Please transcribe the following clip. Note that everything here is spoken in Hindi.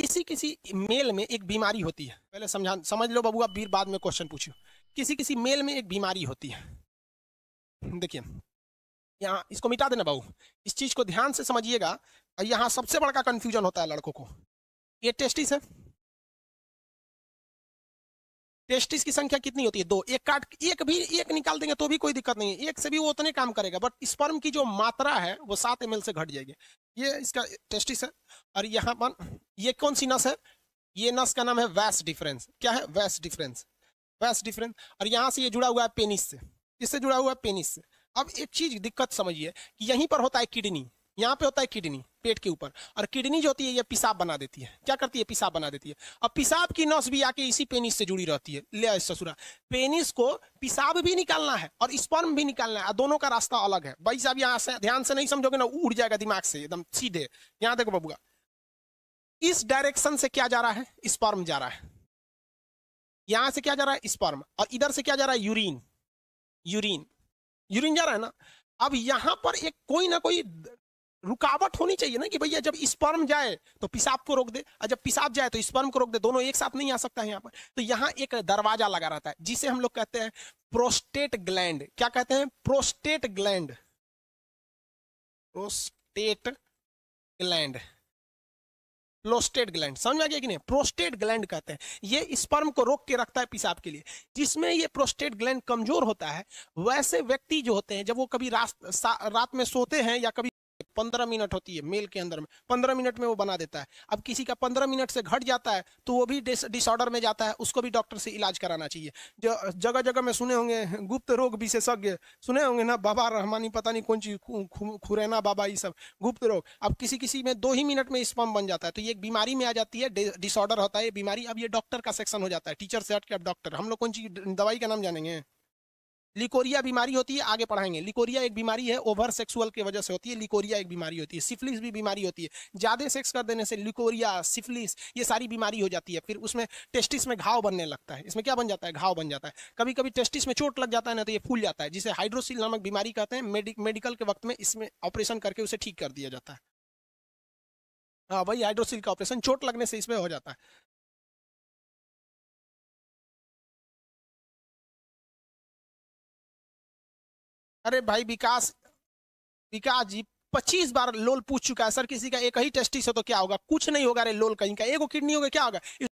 किसी किसी मेल में एक बीमारी होती है पहले समझा समझ लो बबुआ वीर बाद में क्वेश्चन पूछियो किसी किसी मेल में एक बीमारी होती है देखिए यहाँ इसको मिटा देना बाबू इस चीज को ध्यान से समझिएगा यहाँ सबसे बड़ा कंफ्यूजन होता है लड़कों को ये टेस्टिस है टेस्टिस की संख्या कितनी होती है दो एक काट एक भी एक निकाल देंगे तो भी कोई दिक्कत नहीं है एक से भी वो उतने काम करेगा बट स्पर्म की जो मात्रा है वो सात एम से घट जाएगी ये इसका टेस्टिस है और यहाँ पर ये कौन सी नस है ये नस का नाम है वैस डिफरेंस क्या है वैस डिफरेंस वैस डिफरेंस और यहाँ से ये जुड़ा हुआ है पेनिस से इससे जुड़ा हुआ है पेनिस से अब एक चीज दिक्कत समझिए कि यहीं पर होता है किडनी यहाँ पे होता है किडनी पेट के ऊपर और किडनी जो होती है ये पिसाब बना देती है क्या करती है पिसाब बना देती है अब पिसाब की नस भी आके इसी पेनिस से जुड़ी रहती है ले ससुरा पेनिस को पिसाब भी निकालना है और स्पर्म भी निकालना है दोनों का रास्ता अलग है भाई साहब यहाँ से ध्यान से नहीं समझोगे ना उड़ जाएगा दिमाग से एकदम सीधे यहाँ देखो बबुआ इस डायरेक्शन से क्या जा रहा है स्पर्म जा रहा है यहां से क्या जा रहा है स्पर्म और इधर से क्या जा रहा है यूरिन यूरिन यूरिन जा रहा है ना अब यहां पर एक कोई ना कोई रुकावट होनी चाहिए ना कि भैया जब स्पर्म जाए तो पिशाब को रोक दे और जब पिशाब जाए तो स्पर्म को रोक दे दोनों एक साथ नहीं आ सकता है यहाँ पर तो यहाँ एक दरवाजा लगा रहता है जिसे हम लोग कहते हैं प्रोस्टेट ग्लैंड क्या कहते हैं prostate gland prostate gland prostate gland समझ में आ गया कि नहीं प्रोस्टेट ग्लैंड कहते हैं ये स्पर्म को रोक के रखता है पेशाब के लिए जिसमें ये प्रोस्टेट ग्लैंड कमजोर होता है वैसे व्यक्ति जो होते हैं जब वो कभी रात रात में सोते हैं या कभी पंद्रह मिनट होती है मेल के अंदर में पंद्रह मिनट में वो बना देता है अब किसी का पंद्रह मिनट से घट जाता है तो वो भी डिसऑर्डर में जाता है उसको भी डॉक्टर से इलाज कराना चाहिए जो जगह जगह में सुने होंगे गुप्त रोग विशेषज्ञ सुने होंगे ना बाबा रहमानी पता नहीं कौन चीज खुरैना बाबा ये सब गुप्त रोग अब किसी किसी में दो ही मिनट में स्पम बन जाता है तो ये एक बीमारी में आ जाती है डिसऑर्डर होता है बीमारी अब ये डॉक्टर का सेक्शन हो जाता है टीचर से हट के अब डॉक्टर हम लोग कौन चीज दवाई का नाम जानेंगे लिकोरिया बीमारी होती है आगे पढ़ाएंगे लिकोरिया एक बीमारी है ओवर सेक्सुअल की वजह से होती है लिकोरिया एक बीमारी होती है सिफिलिस भी बीमारी होती है ज़्यादा सेक्स कर देने से लिकोरिया सिफिलिस ये सारी बीमारी हो जाती है फिर उसमें टेस्टिस में घाव बनने लगता है इसमें क्या बन जाता है घाव बन जाता है कभी कभी टेस्टिस में चोट लग जाता है ना तो ये फूल जाता है जिसे हाइड्रोसिल नामक बीमारी कहते हैं मेडिकल के वक्त में इसमें ऑपरेशन करके उसे ठीक कर दिया जाता है हाँ वही हाइड्रोसिल का ऑपरेशन चोट लगने से इसमें हो जाता है अरे भाई विकास विकास जी पच्चीस बार लोल पूछ चुका है सर किसी का एक ही टेस्टिस हो तो क्या होगा कुछ नहीं होगा अरे लोल कहीं का एक किडनी होगा क्या होगा